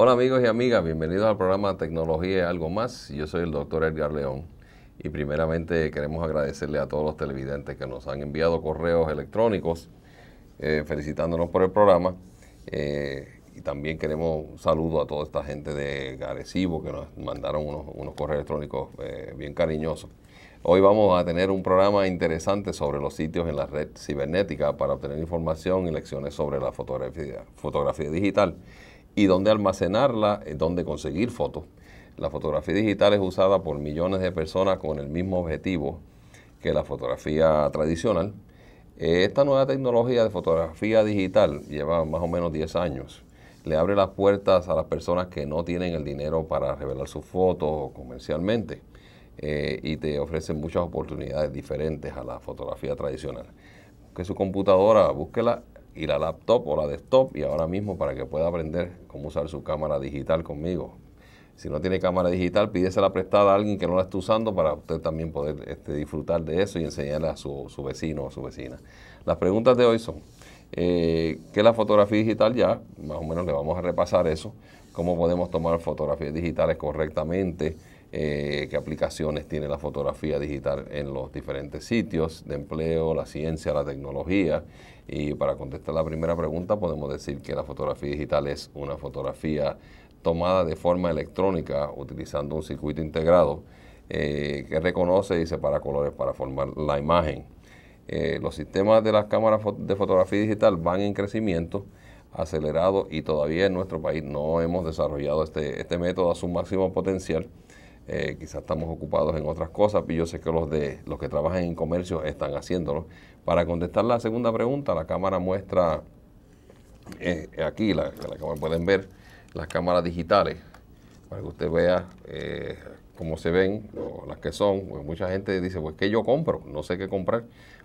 Hola amigos y amigas, bienvenidos al programa Tecnología y algo más. Yo soy el doctor Edgar León y primeramente queremos agradecerle a todos los televidentes que nos han enviado correos electrónicos eh, felicitándonos por el programa. Eh, y también queremos un saludo a toda esta gente de Garesivo que nos mandaron unos, correos electrónicos eh, bien cariñosos. Hoy vamos a tener un programa interesante sobre los sitios en la red cibernética para obtener información y lecciones sobre la fotografía, fotografía digital y dónde almacenarla, eh, dónde conseguir fotos. La fotografía digital es usada por millones de personas con el mismo objetivo que la fotografía tradicional. Eh, esta nueva tecnología de fotografía digital lleva más o menos 10 años. Le abre las puertas a las personas que no tienen el dinero para revelar sus fotos comercialmente eh, y te ofrece muchas oportunidades diferentes a la fotografía tradicional. Que su computadora, búsquela y la laptop o la desktop y ahora mismo para que pueda aprender cómo usar su cámara digital conmigo. Si no tiene cámara digital, pídesela prestada a alguien que no la esté usando para usted también poder este, disfrutar de eso y enseñarle a su, su, vecino o su vecina. Las preguntas de hoy son, eh, ¿qué es la fotografía digital? Ya, más o menos le vamos a repasar eso, cómo podemos tomar fotografías digitales correctamente, eh, qué aplicaciones tiene la fotografía digital en los diferentes sitios de empleo, la ciencia, la tecnología y para contestar la primera pregunta, podemos decir que la fotografía digital es una fotografía tomada de forma electrónica utilizando un circuito integrado eh, que reconoce y separa colores para formar la imagen. Eh, los sistemas de las cámaras de fotografía digital van en crecimiento acelerado y todavía en nuestro país no hemos desarrollado este, este método a su máximo potencial. Eh, quizás estamos ocupados en otras cosas y yo sé que los de los que trabajan en comercio están haciéndolo, para contestar la segunda pregunta, la cámara muestra eh, aquí, la, pueden ver las cámaras digitales, para que usted vea eh, cómo se ven, las que son. Pues mucha gente dice, pues ¿qué yo compro, no sé qué comprar.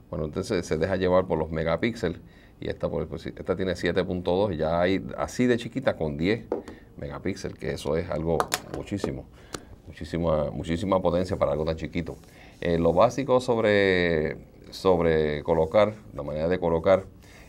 Bueno, entonces se deja llevar por los megapíxeles y esta, pues, pues, esta tiene 7.2, ya hay así de chiquita con 10 megapíxeles, que eso es algo muchísimo, muchísima, muchísima potencia para algo tan chiquito. Eh, lo básico sobre sobre colocar, la manera de colocar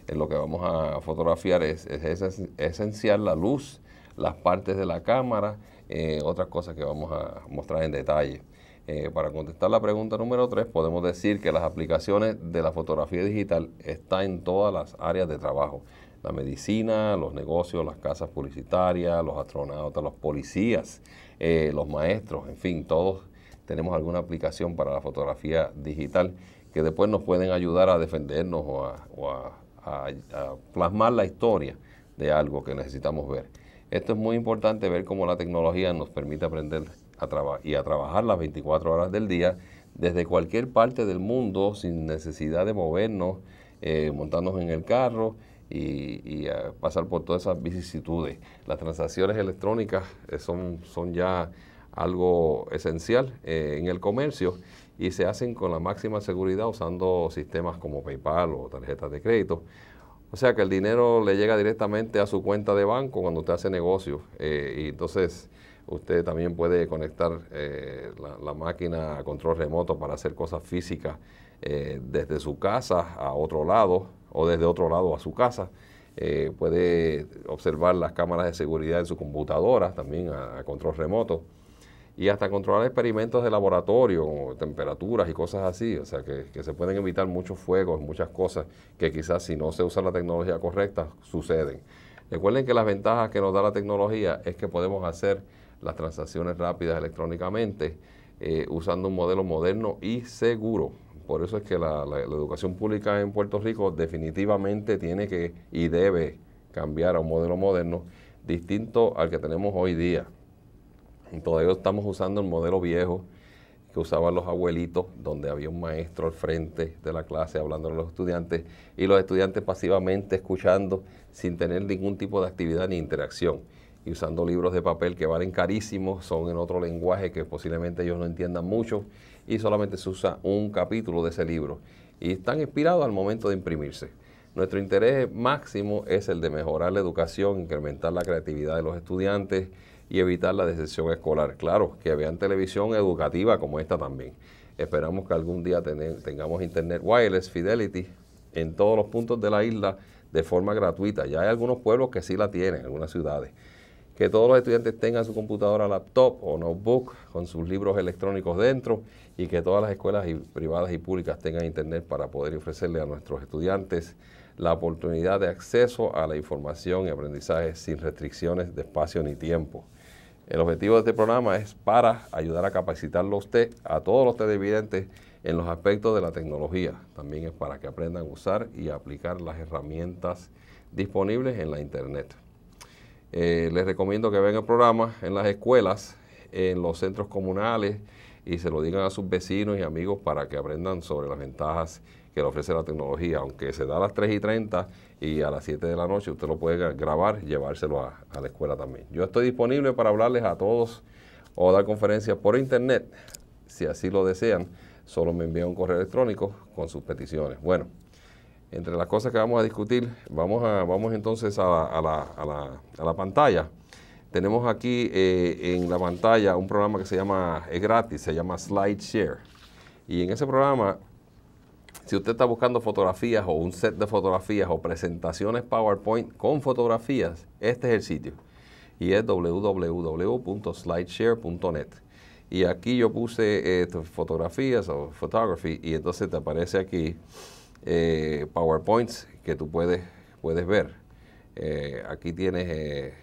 en lo que vamos a fotografiar es, esencial la luz, las partes de la cámara, eh, otras cosas que vamos a mostrar en detalle. Eh, para contestar la pregunta número 3, podemos decir que las aplicaciones de la fotografía digital están en todas las áreas de trabajo. La medicina, los negocios, las casas publicitarias, los astronautas, los policías, eh, los maestros, en fin, todos tenemos alguna aplicación para la fotografía digital que después nos pueden ayudar a defendernos o a, plasmar la historia de algo que necesitamos ver. Esto es muy importante ver cómo la tecnología nos permite aprender a y a trabajar las 24 horas del día desde cualquier parte del mundo sin necesidad de movernos, eh, montarnos en el carro y, pasar por todas esas vicisitudes. Las transacciones electrónicas eh, son, ya algo esencial eh, en el comercio y se hacen con la máxima seguridad usando sistemas como PayPal o tarjetas de crédito. O sea que el dinero le llega directamente a su cuenta de banco cuando usted hace negocio eh, y entonces usted también puede conectar eh, la, máquina a control remoto para hacer cosas físicas eh, desde su casa a otro lado o desde otro lado a su casa. puede observar las cámaras de seguridad en su computadora también a control remoto y hasta controlar experimentos de laboratorio, temperaturas y cosas así, o sea, que, se pueden evitar muchos fuegos, muchas cosas que quizás si no se usa la tecnología correcta suceden. Recuerden que las ventajas que nos da la tecnología es que podemos hacer las transacciones rápidas electrónicamente eh, usando un modelo moderno y seguro. Por eso es que la educación pública en Puerto Rico definitivamente tiene que y debe cambiar a un modelo moderno distinto al que tenemos hoy día. Todavía estamos usando el modelo viejo que usaban los abuelitos, donde había un maestro al frente de la clase hablando a los estudiantes y los estudiantes pasivamente escuchando sin tener ningún tipo de actividad ni interacción y usando libros de papel que valen carísimos, son en otro lenguaje que posiblemente ellos no entiendan mucho y solamente se usa un capítulo de ese libro y están inspirados al momento de imprimirse. Nuestro interés máximo es el de mejorar la educación, incrementar la creatividad de los estudiantes, y evitar la decepción escolar. Claro, que vean televisión educativa como esta también. Esperamos que algún día tengamos internet wireless, fidelity, en todos los puntos de la isla de forma gratuita. Ya hay algunos pueblos que sí la tienen, algunas ciudades. Que todos los estudiantes tengan su computadora laptop o notebook con sus libros electrónicos dentro y que todas las escuelas y privadas y públicas tengan internet para poder ofrecerle a nuestros estudiantes la oportunidad de acceso a la información y aprendizaje sin restricciones de espacio ni tiempo. El objetivo de este programa es para ayudar a capacitar a usted, a todos los televidentes, en los aspectos de la tecnología. También es para que aprendan a usar y aplicar las herramientas disponibles en la Internet. Eh, les recomiendo que vean el programa en las escuelas, en los centros comunales y se lo digan a sus vecinos y amigos para que aprendan sobre las ventajas que le ofrece la tecnología, aunque se da a las 3 y 30 y a las 7 de la noche, usted lo puede grabar y llevárselo a, la escuela también. Yo estoy disponible para hablarles a todos o dar conferencias por internet, si así lo desean, solo me envía un correo electrónico con sus peticiones. Bueno, entre las cosas que vamos a discutir, vamos, a, vamos entonces a, la, pantalla. Tenemos aquí eh, en la pantalla un programa que se llama, es gratis, se llama SlideShare. Y en ese programa si usted está buscando fotografías o un set de fotografías o presentaciones PowerPoint con fotografías, este es el sitio. Y es www.slideshare.net. Y aquí yo puse eh, fotografías o photography y entonces te aparece aquí eh, PowerPoints que tú puedes, puedes ver. Eh, aquí tienes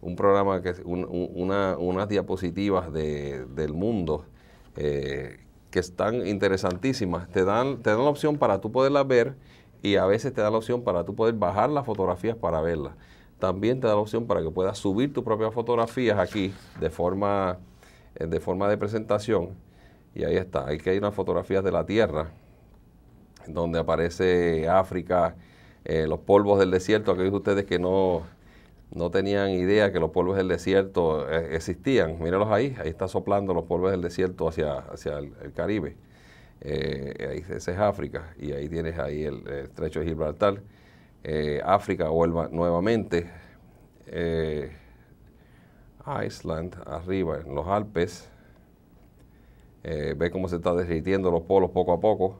un programa que unas diapositivas del mundo que están interesantísimas. Te dan, te la opción para tú poderlas ver y a veces te da la opción para tú poder bajar las fotografías para verlas. También te da la opción para que puedas subir tus propias fotografías aquí de forma, eh, de forma de presentación. Y ahí está, que hay unas fotografías de la Tierra, donde aparece África, eh, los polvos del desierto, aquellos ustedes que no, no tenían idea que los polvos del desierto eh, existían. Míralos ahí, ahí está soplando los polvos del desierto hacia, hacia el, Caribe. Eh, ese es África y ahí tienes ahí el, estrecho de Gibraltar. Eh, África vuelve nuevamente. Iceland, arriba en los Alpes. ve cómo se está derritiendo los polos poco a poco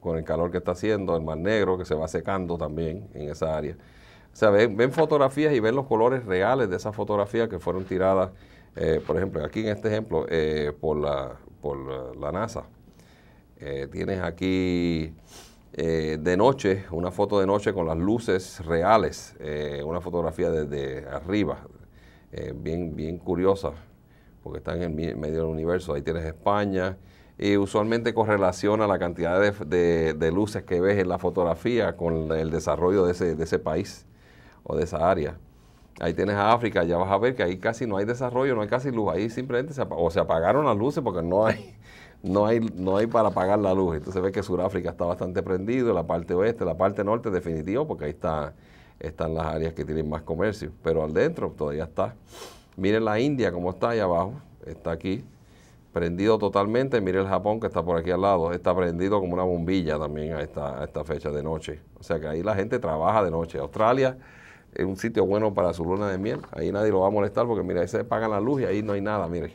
con el calor que está haciendo, el Mar Negro que se va secando también en esa área. O sea, ven, fotografías y ven los colores reales de esas fotografías que fueron tiradas, eh, por ejemplo, aquí en este ejemplo, eh, por, la, por la, NASA. Eh, tienes aquí de noche, una foto de noche con las luces reales, una fotografía desde arriba, bien, bien curiosa, porque está en el medio del universo. Ahí tienes España, y usualmente correlaciona la cantidad de, de, luces que ves en la fotografía con el desarrollo de ese, de ese país o de esa área. Ahí tienes a África, ya vas a ver que ahí casi no hay desarrollo, no hay casi luz, ahí simplemente se, o se apagaron las luces porque no hay, no hay, no hay para apagar la luz. Entonces ves que Sudáfrica está bastante prendido, la parte oeste, la parte norte, definitivo, porque ahí está, están las áreas que tienen más comercio. Pero al dentro todavía está. Miren la India como está ahí abajo, está aquí, prendido totalmente. Miren el Japón que está por aquí al lado, está prendido como una bombilla también a esta, a esta fecha de noche. O sea que ahí la gente trabaja de noche. Australia es un sitio bueno para su luna de miel. Ahí nadie lo va a molestar porque, mira, ahí se paga la luz y ahí no hay nada, mire.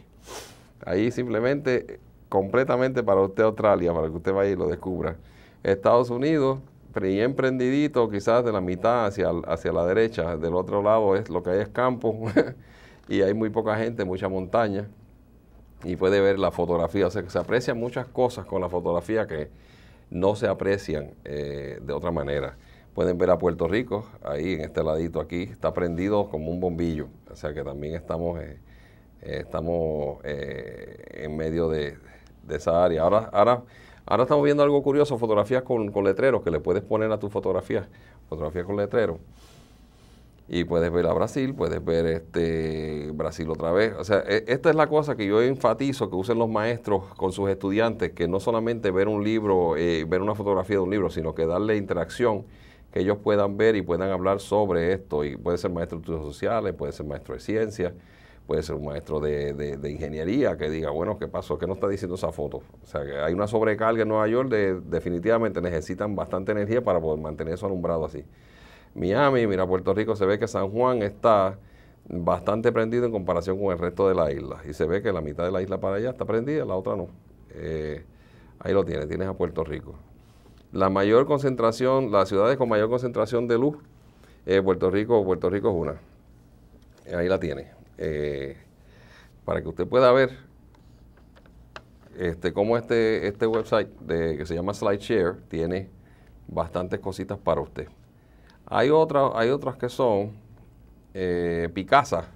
Ahí simplemente, completamente para usted Australia, para que usted vaya y lo descubra. Estados Unidos, bien prendidito, quizás de la mitad hacia, hacia la derecha, del otro lado es lo que hay es campo y hay muy poca gente, mucha montaña y puede ver la fotografía. O sea que se aprecian muchas cosas con la fotografía que no se aprecian eh, de otra manera. Pueden ver a Puerto Rico, ahí en este ladito aquí, está prendido como un bombillo. O sea que también estamos, eh, eh, estamos eh, en medio de, esa área. Ahora, ahora, ahora estamos viendo algo curioso, fotografías con, letreros que le puedes poner a tus fotografías, fotografías con letreros y puedes ver a Brasil, puedes ver este Brasil otra vez. O sea, e, esta es la cosa que yo enfatizo que usen los maestros con sus estudiantes, que no solamente ver un libro, ver una fotografía de un libro, sino que darle interacción que ellos puedan ver y puedan hablar sobre esto. Y puede ser maestro de estudios sociales, puede ser maestro de ciencias, puede ser un maestro de, ingeniería que diga, bueno, ¿qué pasó? ¿Qué no está diciendo esa foto? O sea, que hay una sobrecarga en Nueva York, definitivamente necesitan bastante energía para poder mantener eso alumbrado así. Miami, mira, Puerto Rico, se ve que San Juan está bastante prendido en comparación con el resto de la isla. Y se ve que la mitad de la isla para allá está prendida, la otra no. Eh, ahí lo tienes, tienes a Puerto Rico. La mayor concentración, las ciudades con mayor concentración de luz, eh, Puerto Rico, Puerto Rico es una. Eh, ahí la tiene. Eh, para que usted pueda ver este, cómo este, este website de, que se llama SlideShare tiene bastantes cositas para usted. Hay, otras hay otras que son Picasa.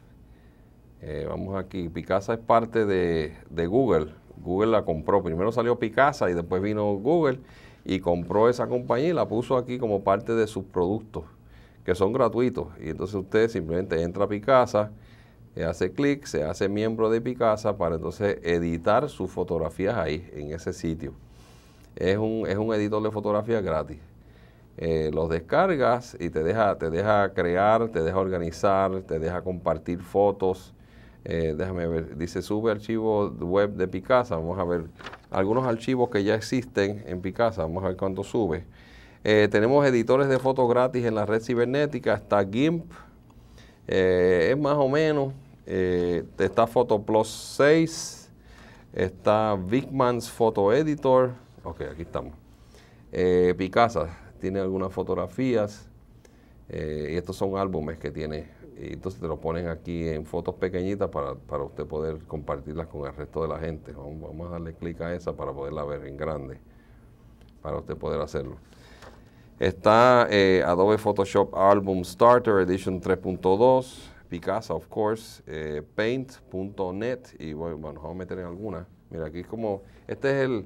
vamos aquí, Picasa es parte de, de, Google. Google la compró. Primero salió Picasa y después vino Google y compró esa compañía y la puso aquí como parte de sus productos, que son gratuitos. Y entonces usted simplemente entra a Picasa, eh, hace clic, se hace miembro de Picasa para entonces editar sus fotografías ahí, en ese sitio. Es un, es un editor de fotografías gratis. Eh, los descargas y te deja, te deja crear, te deja organizar, te deja compartir fotos, eh, déjame ver, dice sube archivo web de Picasa, vamos a ver algunos archivos que ya existen en Picasa, vamos a ver cuánto sube. Eh, tenemos editores de fotos gratis en la red cibernética, está GIMP, eh, es más o menos, está Photoplus 6, está Bigman's Photo Editor, ok, aquí estamos. Picasa tiene algunas fotografías y estos son álbumes que tiene y entonces te lo ponen aquí en fotos pequeñitas para, usted poder compartirlas con el resto de la gente. Vamos, a darle clic a esa para poderla ver en grande, para usted poder hacerlo. Está eh, Adobe Photoshop Album Starter Edition 3.2, Picasa, of course, eh, Paint.net, y bueno, vamos a meter en alguna. Mira, aquí es como, este es el,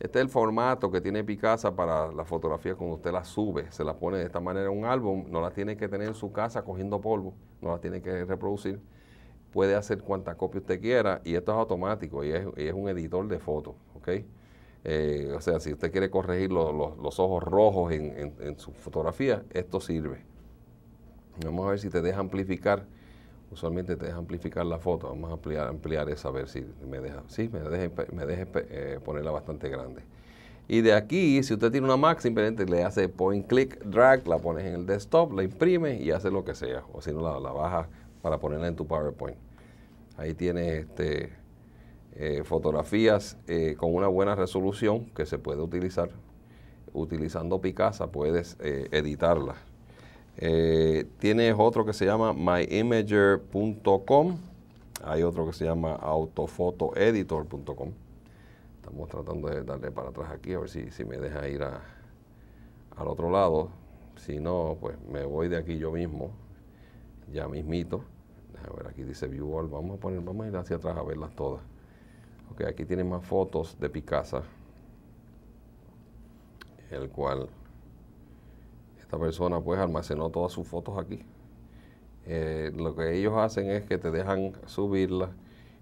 este es el formato que tiene Picasa para la fotografía cuando usted la sube. Se la pone de esta manera en un álbum. No la tiene que tener en su casa cogiendo polvo. No la tiene que reproducir. Puede hacer cuanta copia usted quiera y esto es automático y es, un editor de fotos. ¿okay? Eh, o sea, si usted quiere corregir los ojos rojos en, en, su fotografía, esto sirve. Vamos a ver si te deja amplificar usualmente te deja amplificar la foto, vamos a ampliar, ampliar esa, a ver si me deja, sí, me deja, me deje eh, ponerla bastante grande. Y de aquí, si usted tiene una Mac, simplemente le hace point click, drag, la pones en el desktop, la imprime y hace lo que sea, o si no, la, baja para ponerla en tu PowerPoint. Ahí tiene este, eh, fotografías eh, con una buena resolución que se puede utilizar. Utilizando Picasa puedes editarla. Eh, tienes otro que se llama myimager.com. Hay otro que se llama autofotoeditor.com. Estamos tratando de darle para atrás aquí, a ver si, si me deja ir al otro lado. Si no, pues me voy de aquí yo mismo, ya mismito. A ver, aquí dice View All. Vamos a poner, vamos a ir hacia atrás a verlas todas. Ok, aquí tienen más fotos de Picasa, el cual esta persona pues almacenó todas sus fotos aquí. Eh, lo que ellos hacen es que te dejan subirlas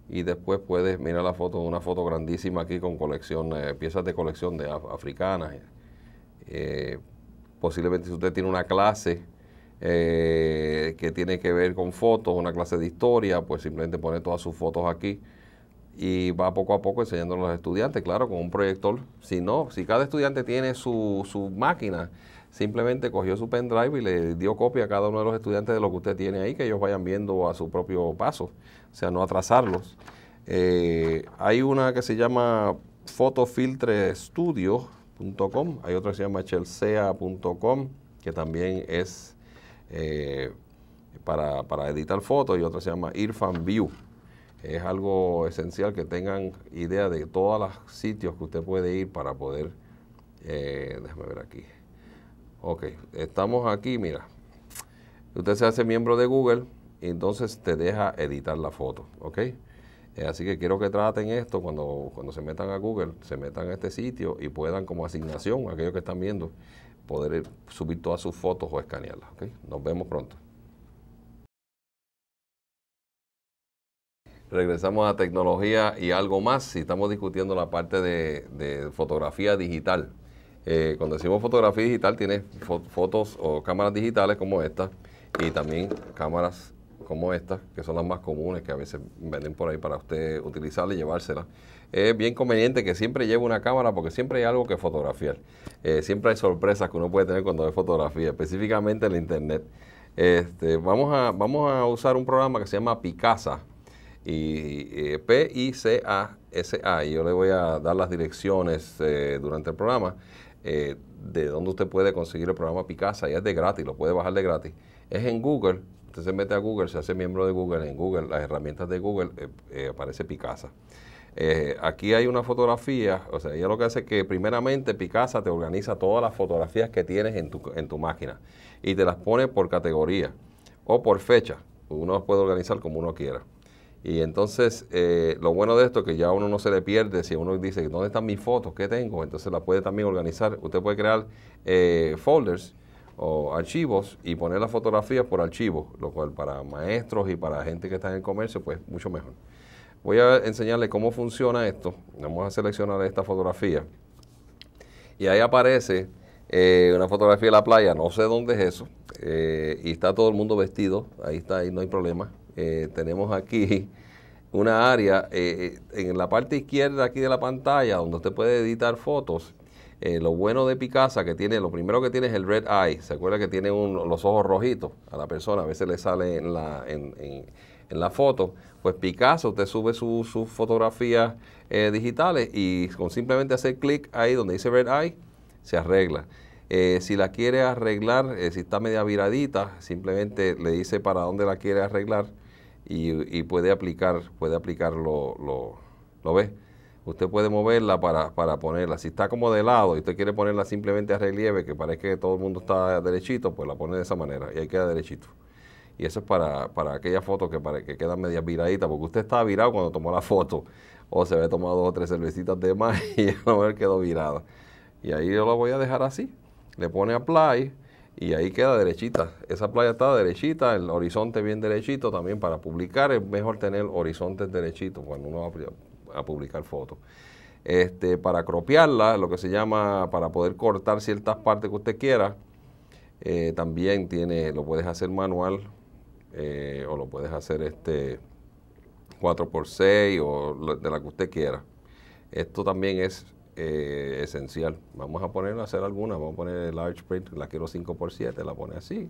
y después puedes mirar la foto, una foto grandísima aquí con colección, piezas de colección de africanas. Eh, posiblemente si usted tiene una clase eh, que tiene que ver con fotos, una clase de historia, pues simplemente pone todas sus fotos aquí y va poco a poco enseñando a los estudiantes, claro, con un proyector. Si no, si cada estudiante tiene su, su máquina, simplemente cogió su pendrive y le dio copia a cada uno de los estudiantes de lo que usted tiene ahí, que ellos vayan viendo a su propio paso, o sea, no atrasarlos. Eh, hay una que se llama photofiltrestudio.com, hay otra que se llama chelsea.com, que también es eh, para, editar fotos, y otra se llama irfanview Es algo esencial que tengan idea de todos los sitios que usted puede ir para poder, eh, déjame ver aquí, Ok, estamos aquí, mira. Usted se hace miembro de Google y entonces te deja editar la foto, ¿ok? Eh, así que quiero que traten esto cuando, cuando se metan a Google, se metan a este sitio y puedan como asignación, aquellos que están viendo, poder eh, subir todas sus fotos o escanearlas, ¿ok? Nos vemos pronto. Regresamos a tecnología y algo más. Si estamos discutiendo la parte de fotografía digital. Eh, cuando decimos fotografía digital, tiene fotos o cámaras digitales como esta y también cámaras como estas, que son las más comunes, que a veces venden por ahí para usted utilizarla y llevársela. Es bien conveniente que siempre lleve una cámara porque siempre hay algo que fotografiar. Eh, siempre hay sorpresas que uno puede tener cuando ve fotografía, específicamente en el internet. Este, vamos, a, vamos a usar un programa que se llama Picasa, y eh, P-I-C-A-S-A. yo le voy a dar las direcciones durante el programa. Eh, de dónde usted puede conseguir el programa Picasa, y es de gratis, lo puede bajar de gratis. Es en Google, usted se mete a Google, se hace miembro de Google, en Google, las herramientas de Google, eh, eh, aparece Picasa. aquí hay una fotografía, o sea, ella lo que hace es que primeramente Picasa te organiza todas las fotografías que tienes en tu, en tu máquina y te las pone por categoría o por fecha. Uno puede organizar como uno quiera. Y entonces, eh, lo bueno de esto es que ya uno no se le pierde, si uno dice, ¿dónde están mis fotos? ¿Qué tengo? Entonces la puede también organizar. Usted puede crear eh, folders o archivos y poner las fotografías por archivos, lo cual para maestros y para gente que está en el comercio, pues mucho mejor. Voy a enseñarle cómo funciona esto. Vamos a seleccionar esta fotografía. Y ahí aparece eh, una fotografía de la playa, no sé dónde es eso. y está todo el mundo vestido, ahí está, ahí no hay problema. Eh, tenemos aquí una área eh, eh, en la parte izquierda aquí de la pantalla donde usted puede editar fotos. lo bueno de Picasa que tiene, lo primero que tiene es el red eye. ¿Se acuerda que tiene los ojos rojitos a la persona? A veces le sale en la, en, la foto. Pues Picasa usted sube sus fotografías digitales y con simplemente hacer clic ahí donde dice red eye, se arregla. si la quiere arreglar, si está media viradita, simplemente le dice para dónde la quiere arreglar y, puede aplicar, puede lo, lo, Usted puede moverla para, ponerla. Si está como de lado y usted quiere ponerla simplemente a relieve, que parece que todo el mundo está derechito, pues la pone de esa manera y ahí queda derechito. Y eso es para, para aquellas fotos que, que quedan medias viraditas, porque usted estaba virado cuando tomó la foto, o se había tomado dos o tres cervecitas de más y a lo quedó virada. Y ahí yo lo voy a dejar así. Le pone apply y ahí queda derechita. Esa playa está derechita, el horizonte bien derechito también para publicar. Es mejor tener horizontes derechitos cuando uno va a publicar fotos. Este, para acropiarla, lo que se llama, para poder cortar ciertas partes que usted quiera, eh, también tiene, lo puedes hacer manual eh, o lo puedes hacer este 4x6 o de la que usted quiera. Esto también es eh, esencial. Vamos a poner a hacer alguna, vamos a poner large print, la quiero 5x7, la pone así.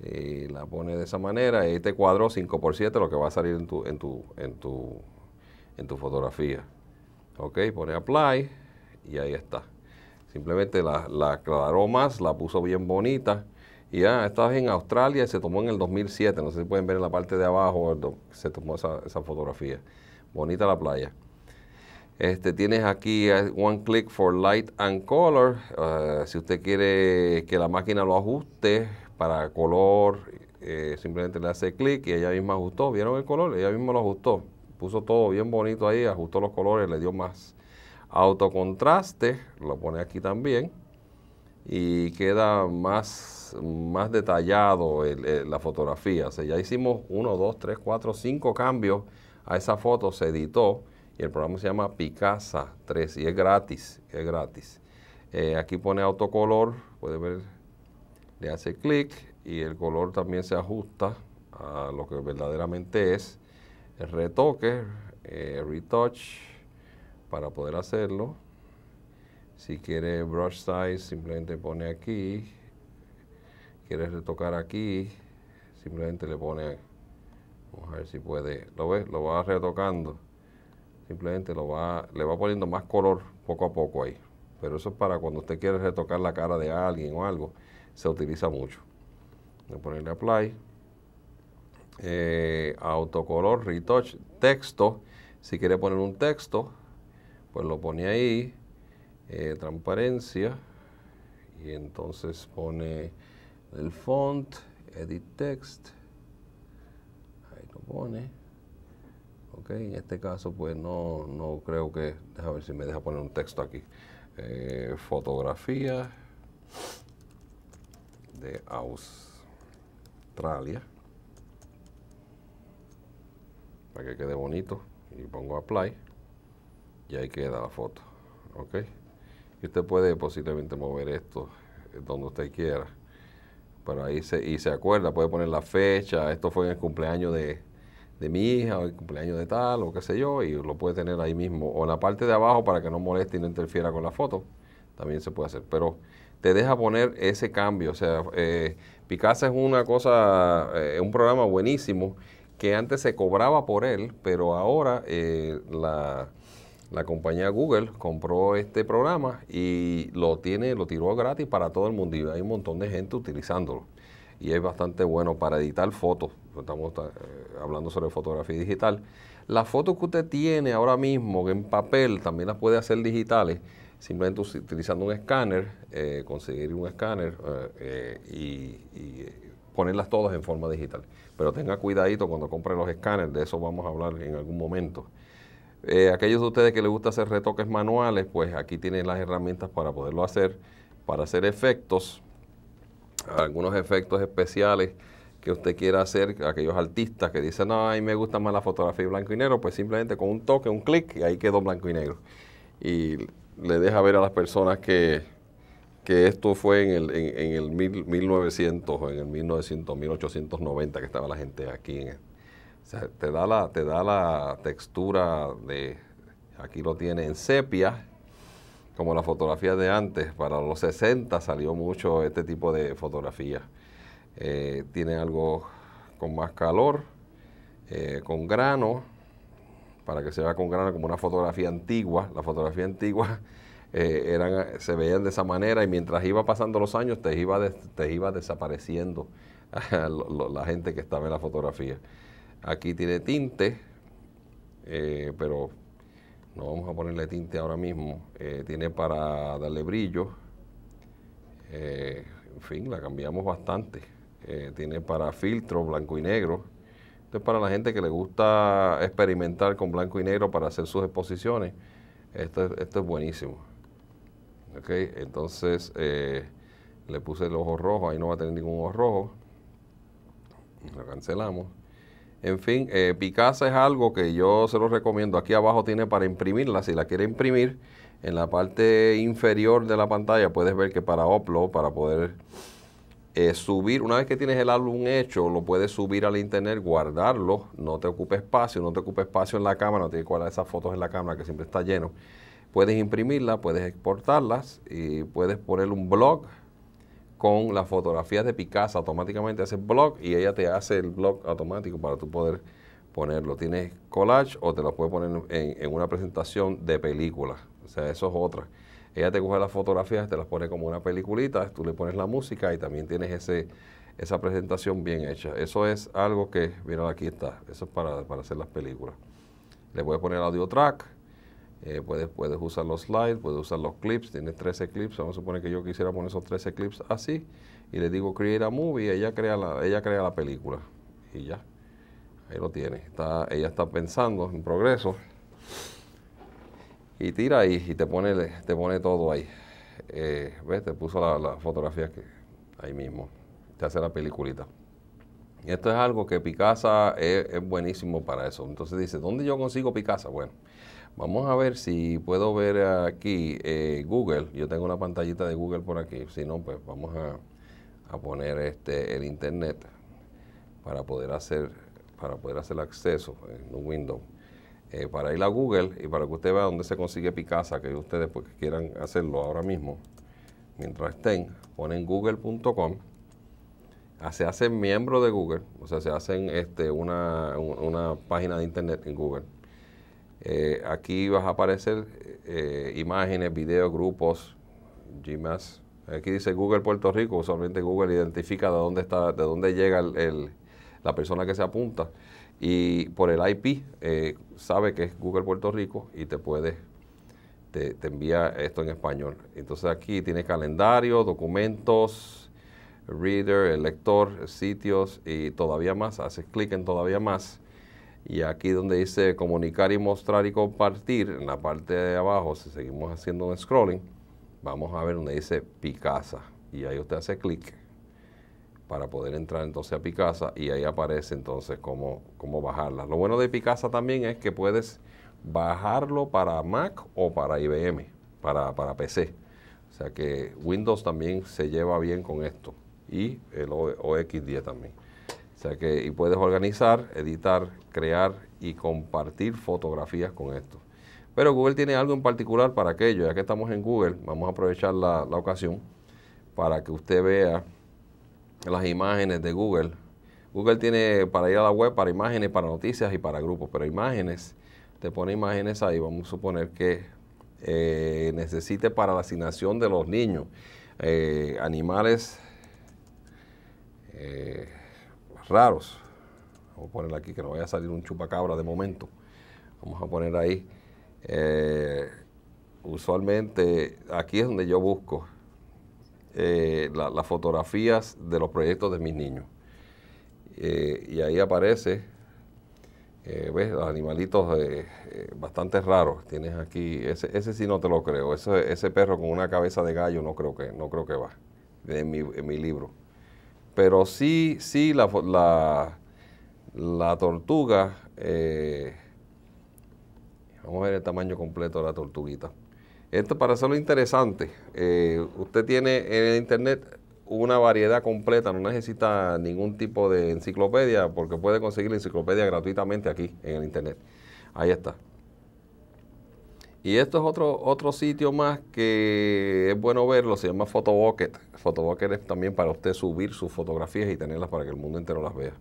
Y eh, la pone de esa manera, este cuadro 5x7 lo que va a salir en tu, en tu, en tu, en tu fotografía. Ok, pone apply y ahí está. Simplemente la, la aclaró más, la puso bien bonita. Y ya, esta en Australia se tomó en el 2007. No sé si pueden ver en la parte de abajo, se tomó esa, esa fotografía. Bonita la playa. Este, tienes aquí eh, One Click for Light and Color. Eh, si usted quiere que la máquina lo ajuste para color, eh, simplemente le hace clic y ella misma ajustó. ¿Vieron el color? Ella misma lo ajustó. Puso todo bien bonito ahí, ajustó los colores, le dio más autocontraste. Lo pone aquí también. Y queda más, más detallado la fotografía. O sea, ya hicimos uno, dos, tres, cuatro, cinco cambios a esa foto. Se editó y el programa se llama Picasa 3 y es gratis, es gratis. Eh, aquí pone autocolor, puede ver, le hace clic y el color también se ajusta a lo que verdaderamente es. El retoque, eh, retouch, para poder hacerlo. Si quiere brush size, simplemente pone aquí. Quiere retocar aquí, simplemente le pone, vamos a ver si puede, lo ves, lo va retocando. Simplemente lo va, le va poniendo más color poco a poco ahí. Pero eso es para cuando usted quiere retocar la cara de alguien o algo. Se utiliza mucho. Voy a ponerle apply. Eh, autocolor, retouch, texto. Si quiere poner un texto, pues lo pone ahí. Eh, transparencia. Y entonces pone el font, edit text. Ahí lo pone. Okay, en este caso, pues no, no creo que, deja ver si me deja poner un texto aquí. Eh, fotografía de Australia. Para que quede bonito. Y pongo apply. Y ahí queda la foto. Ok. Y usted puede posiblemente mover esto eh, donde usted quiera. Pero ahí se, y se acuerda, puede poner la fecha. Esto fue en el cumpleaños de de mi hija, o el cumpleaños de tal, o qué sé yo, y lo puede tener ahí mismo, o en la parte de abajo para que no moleste y no interfiera con la foto, también se puede hacer, pero te deja poner ese cambio, o sea, eh, Picasa es una cosa, es eh, un programa buenísimo que antes se cobraba por él, pero ahora eh, la, la, compañía Google compró este programa y lo tiene, lo tiró gratis para todo el mundo y hay un montón de gente utilizándolo y es bastante bueno para editar fotos estamos eh, hablando sobre fotografía digital, las fotos que usted tiene ahora mismo en papel también las puede hacer digitales, simplemente utilizando un escáner, eh, conseguir un escáner eh, y, y, ponerlas todas en forma digital. Pero tenga cuidadito cuando compre los escáneres, de eso vamos a hablar en algún momento. aquellos de ustedes que les gusta hacer retoques manuales, pues aquí tienen las herramientas para poderlo hacer, para hacer efectos, algunos efectos especiales que usted quiera hacer, aquellos artistas que dicen, no, a me gusta más la fotografía blanco y negro, pues simplemente con un toque, un clic, y ahí quedó blanco y negro. Y le deja ver a las personas que, esto fue en el, 1900 o en el 1900, 1890 que estaba la gente aquí. o sea, te da la, te da la textura de, aquí lo tiene en sepia, como la fotografía de antes. Para los 60 salió mucho este tipo de fotografía. Eh, tiene algo con más calor, eh, con grano, para que se vea con grano como una fotografía antigua. La fotografía antigua eh, eran, se veían de esa manera y mientras iba pasando los años te iba, te iba desapareciendo la gente que estaba en la fotografía. Aquí tiene tinte, pero no vamos a ponerle tinte ahora mismo. tiene para darle brillo. en fin, la cambiamos bastante. Eh, tiene para filtro blanco y negro. es para la gente que le gusta experimentar con blanco y negro para hacer sus exposiciones, esto, es buenísimo. ok entonces eh, le puse el ojo rojo, ahí no va a tener ningún ojo rojo. Lo cancelamos. En fin, eh, Picasa es algo que yo se lo recomiendo. Aquí abajo tiene para imprimirla. Si la quiere imprimir, en la parte inferior de la pantalla puedes ver que para upload, para poder eh, subir, una vez que tienes el álbum hecho, lo puedes subir al internet, guardarlo, no te ocupe espacio, no te ocupe espacio en la cámara, no que guardar esas fotos en la cámara que siempre está lleno. Puedes imprimirlas, puedes exportarlas y puedes poner un blog con las fotografías de Picasso, automáticamente hace blog y ella te hace el blog automático para tú poder ponerlo. Tienes collage o te lo puedes poner en, en una presentación de película. O sea, eso es otra. Ella te coge las fotografías, te las pone como una peliculita, tú le pones la música y también tienes ese, esa presentación bien hecha. Eso es algo que, mira, aquí está, eso es para, para hacer las películas. Le puedes poner audio track, eh, puedes, puedes usar los slides, puedes usar los clips, tienes 13 clips, vamos a suponer que yo quisiera poner esos 13 clips así y le digo create a movie, ella crea la, ella crea la película y ya, ahí lo tiene. Está, ella está pensando en progreso y tira ahí y te, pone, te pone todo ahí. Eh, ¿Ves? Te puso las fotografías que ahí mismo. Te hace la peliculita. Y esto es algo que Picasa es, buenísimo para eso. Entonces dice, ¿dónde yo consigo Picasa? Bueno, vamos a ver si puedo ver aquí eh, Google. Yo tengo una pantallita de Google por aquí. Si no, pues vamos a, poner este el internet para poder hacer para poder hacer acceso en un Windows. Eh, para ir a Google y para que usted vea dónde se consigue Picasa, que ustedes pues, quieran hacerlo ahora mismo, mientras estén, ponen google.com, ah, se hacen miembro de Google, o sea, se hacen este, una, página de internet en Google. Eh, aquí vas a aparecer eh, imágenes, videos, grupos, Gmail. Aquí dice Google Puerto Rico, usualmente Google identifica de dónde está, de dónde llega la persona que se apunta y por el IP, eh, sabe que es Google Puerto Rico y te puede, te, envía esto en español. Entonces aquí tiene calendario, documentos, reader, lector, sitios y todavía más. Haces clic en todavía más. Y aquí donde dice comunicar y mostrar y compartir, en la parte de abajo, si seguimos haciendo un scrolling, vamos a ver donde dice Picasa. Y ahí usted hace clic para poder entrar entonces a Picasa y ahí aparece entonces cómo, cómo bajarla. Lo bueno de Picasa también es que puedes bajarlo para Mac o para IBM, para, PC. O sea que Windows también se lleva bien con esto y el OX10 también. O sea que y puedes organizar, editar, crear y compartir fotografías con esto. Pero Google tiene algo en particular para aquello, ya que estamos en Google, vamos a aprovechar la, la ocasión para que usted vea las imágenes de Google. Google tiene para ir a la web para imágenes, para noticias y para grupos, pero imágenes, te pone imágenes ahí, vamos a suponer que eh, necesite para la asignación de los niños, eh, animales eh, raros. Vamos a poner aquí que no vaya a salir un chupacabra de momento. Vamos a poner ahí. usualmente aquí es donde yo busco eh, las fotografías de los proyectos de mis niños. Eh, y ahí aparece, eh, ves, los animalitos bastante raros. Tienes aquí, ese, ese sí no te lo creo, ese, ese perro con una cabeza de gallo no creo que, no creo que va, en mi, libro. Pero sí, sí, la, la, la tortuga, vamos a ver el tamaño completo de la tortuguita. Esto para hacerlo interesante, eh, usted tiene en el Internet una variedad completa, no necesita ningún tipo de enciclopedia porque puede conseguir la enciclopedia gratuitamente aquí en el Internet. Ahí está. Y esto es otro, otro sitio más que es bueno verlo, se llama Photobucket. Photobucket es también para usted subir sus fotografías y tenerlas para que el mundo entero las vea.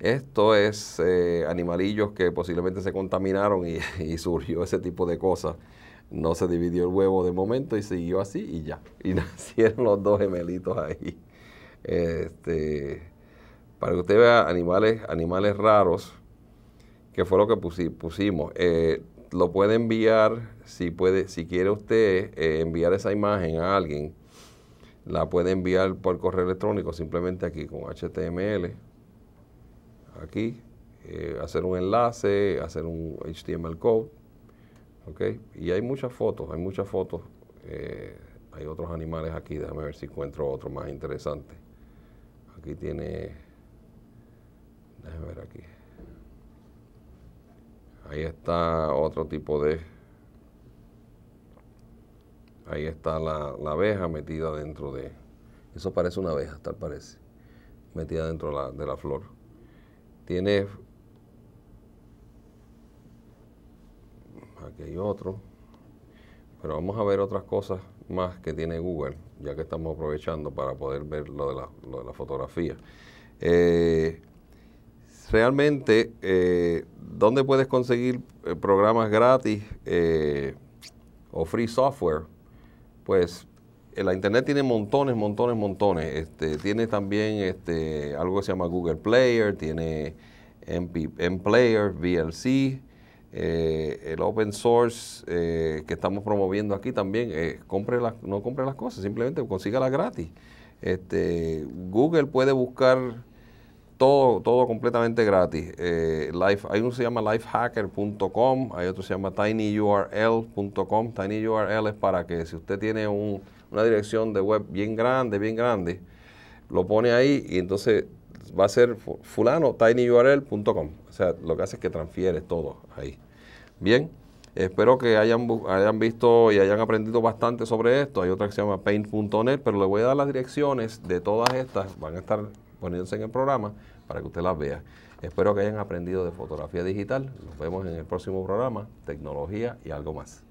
Esto es eh, animalillos que posiblemente se contaminaron y surgió ese tipo de cosas no se dividió el huevo de momento y siguió así y ya. Y nacieron los dos gemelitos ahí. Este, para que usted vea animales, animales raros, que fue lo que pusimos. Eh, lo puede enviar, si, puede, si quiere usted eh, enviar esa imagen a alguien, la puede enviar por correo electrónico, simplemente aquí con HTML, aquí, eh, hacer un enlace, hacer un HTML code ¿okay? Y hay muchas fotos, hay muchas fotos. Eh, hay otros animales aquí, déjame ver si encuentro otro más interesante. Aquí tiene, déjame ver aquí. Ahí está otro tipo de, ahí está la, abeja metida dentro de, eso parece una abeja, tal parece, metida dentro de la, de la flor. Tiene aquí hay otro. Pero vamos a ver otras cosas más que tiene Google, ya que estamos aprovechando para poder ver lo de la, fotografía. Eh, realmente, eh, ¿dónde puedes conseguir eh, programas gratis o free software? Pues la internet tiene montones, montones, montones. Este, tiene también este, algo que se llama Google Player, tiene MP, M Player, VLC, eh, el open source eh, que estamos promoviendo aquí también, eh, compre las, no compre las cosas, simplemente consígalas gratis. Este, Google puede buscar todo, todo completamente gratis. Eh, Life, hay uno se llama lifehacker.com, hay otro se llama tinyurl.com. Tinyurl es para que si usted tiene un, una dirección de web bien grande, bien grande, lo pone ahí y entonces va a ser fulano tinyurl.com. O sea, lo que hace es que transfiere todo ahí. Bien, espero que hayan, hayan visto y hayan aprendido bastante sobre esto. Hay otra que se llama paint.net, pero le voy a dar las direcciones de todas estas. Van a estar poniéndose en el programa para que usted las vea. Espero que hayan aprendido de fotografía digital. Nos vemos en el próximo programa, tecnología y algo más.